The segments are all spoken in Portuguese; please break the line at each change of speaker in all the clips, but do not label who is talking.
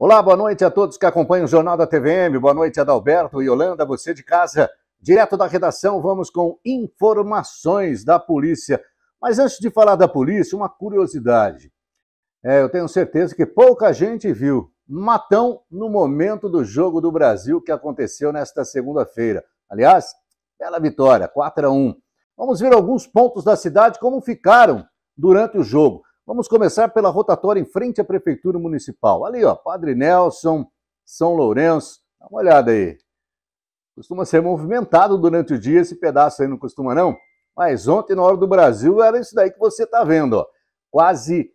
Olá, boa noite a todos que acompanham o Jornal da TVM. Boa noite, Adalberto e Holanda, você de casa. Direto da redação, vamos com informações da polícia. Mas antes de falar da polícia, uma curiosidade. É, eu tenho certeza que pouca gente viu Matão no momento do jogo do Brasil que aconteceu nesta segunda-feira. Aliás, bela vitória, 4 a 1. Vamos ver alguns pontos da cidade como ficaram durante o jogo. Vamos começar pela rotatória em frente à Prefeitura Municipal. Ali, ó, Padre Nelson, São Lourenço. Dá uma olhada aí. Costuma ser movimentado durante o dia, esse pedaço aí não costuma não. Mas ontem, na hora do Brasil, era isso daí que você está vendo. Ó. Quase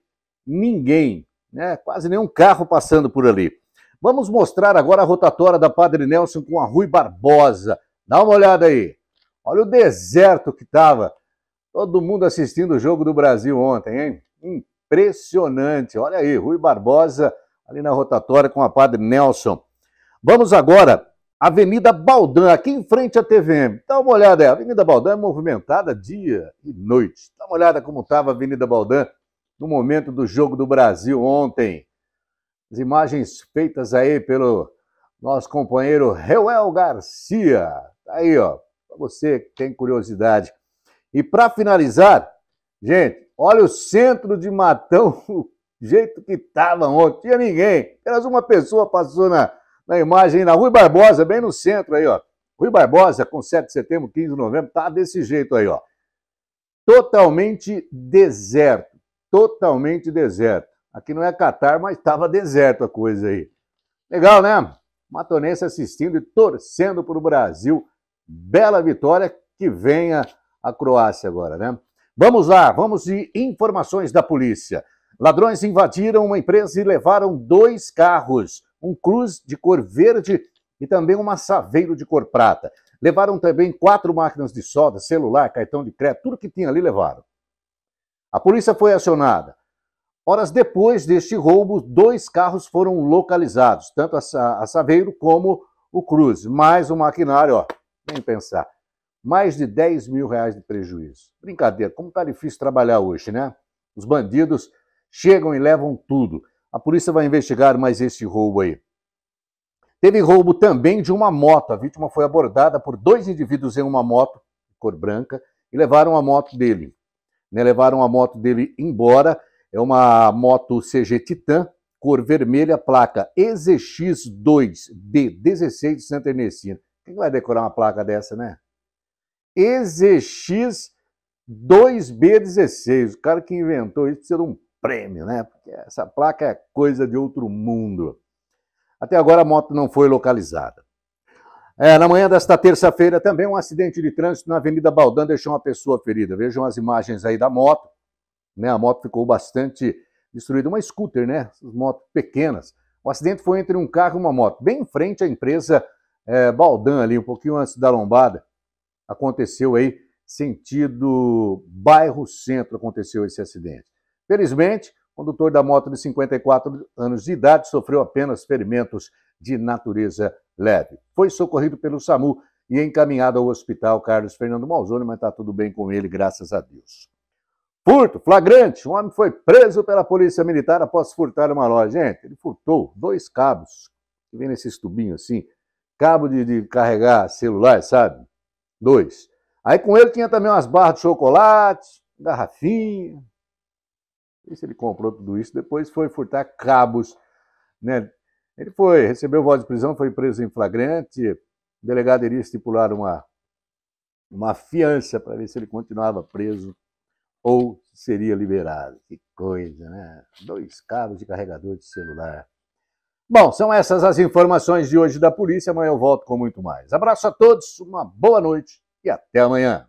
ninguém, né? quase nenhum carro passando por ali. Vamos mostrar agora a rotatória da Padre Nelson com a Rui Barbosa. Dá uma olhada aí. Olha o deserto que estava. Todo mundo assistindo o jogo do Brasil ontem, hein? impressionante. Olha aí, Rui Barbosa ali na rotatória com a Padre Nelson. Vamos agora Avenida Baldan, aqui em frente à TVM. Dá uma olhada aí, a Avenida Baldan é movimentada dia e noite. Dá uma olhada como estava a Avenida Baldan no momento do Jogo do Brasil ontem. As imagens feitas aí pelo nosso companheiro Reuel Garcia. Tá aí, ó, para você que tem curiosidade. E para finalizar, gente, Olha o centro de Matão, o jeito que estava ontem. Tinha ninguém. Apenas uma pessoa passou na, na imagem na Rui Barbosa, bem no centro aí, ó. Rui Barbosa, com 7 de setembro, 15 de novembro, tá desse jeito aí, ó. Totalmente deserto. Totalmente deserto. Aqui não é Catar, mas estava deserto a coisa aí. Legal, né? Matonense assistindo e torcendo para o Brasil. Bela vitória que venha a Croácia agora, né? Vamos lá, vamos de informações da polícia. Ladrões invadiram uma empresa e levaram dois carros, um Cruz de cor verde e também uma Saveiro de cor prata. Levaram também quatro máquinas de solda, celular, cartão de crédito, tudo que tinha ali levaram. A polícia foi acionada. Horas depois deste roubo, dois carros foram localizados, tanto a Saveiro como o Cruz. Mais um maquinário, ó, nem pensar mais de 10 mil reais de prejuízo. Brincadeira, como está difícil trabalhar hoje, né? Os bandidos chegam e levam tudo. A polícia vai investigar mais esse roubo aí. Teve roubo também de uma moto. A vítima foi abordada por dois indivíduos em uma moto, cor branca, e levaram a moto dele. Né? Levaram a moto dele embora. É uma moto CG Titan, cor vermelha, placa EZX2B16 de Santa Ernestina. Quem vai decorar uma placa dessa, né? EZX2B16. O cara que inventou isso precisa de um prêmio, né? Porque essa placa é coisa de outro mundo. Até agora a moto não foi localizada. É, na manhã desta terça-feira, também um acidente de trânsito na Avenida Baldan deixou uma pessoa ferida. Vejam as imagens aí da moto. Né? A moto ficou bastante destruída. Uma scooter, né? Essas motos pequenas. O acidente foi entre um carro e uma moto, bem em frente à empresa é, Baldan, ali, um pouquinho antes da lombada aconteceu aí, sentido bairro-centro, aconteceu esse acidente. Felizmente, o condutor da moto de 54 anos de idade sofreu apenas ferimentos de natureza leve. Foi socorrido pelo SAMU e encaminhado ao hospital Carlos Fernando Malzoni, mas está tudo bem com ele, graças a Deus. Furto, flagrante. Um homem foi preso pela polícia militar após furtar uma loja. Gente, ele furtou dois cabos, que vem nesses tubinhos assim, cabo de, de carregar celular, sabe? Dois. Aí com ele tinha também umas barras de chocolate, garrafinha. se ele comprou tudo isso, depois foi furtar cabos. Né? Ele foi, recebeu voz de prisão, foi preso em flagrante. O delegado iria estipular uma, uma fiança para ver se ele continuava preso ou seria liberado. Que coisa, né? Dois cabos de carregador de celular. Bom, são essas as informações de hoje da polícia. Amanhã eu volto com muito mais. Abraço a todos, uma boa noite e até amanhã.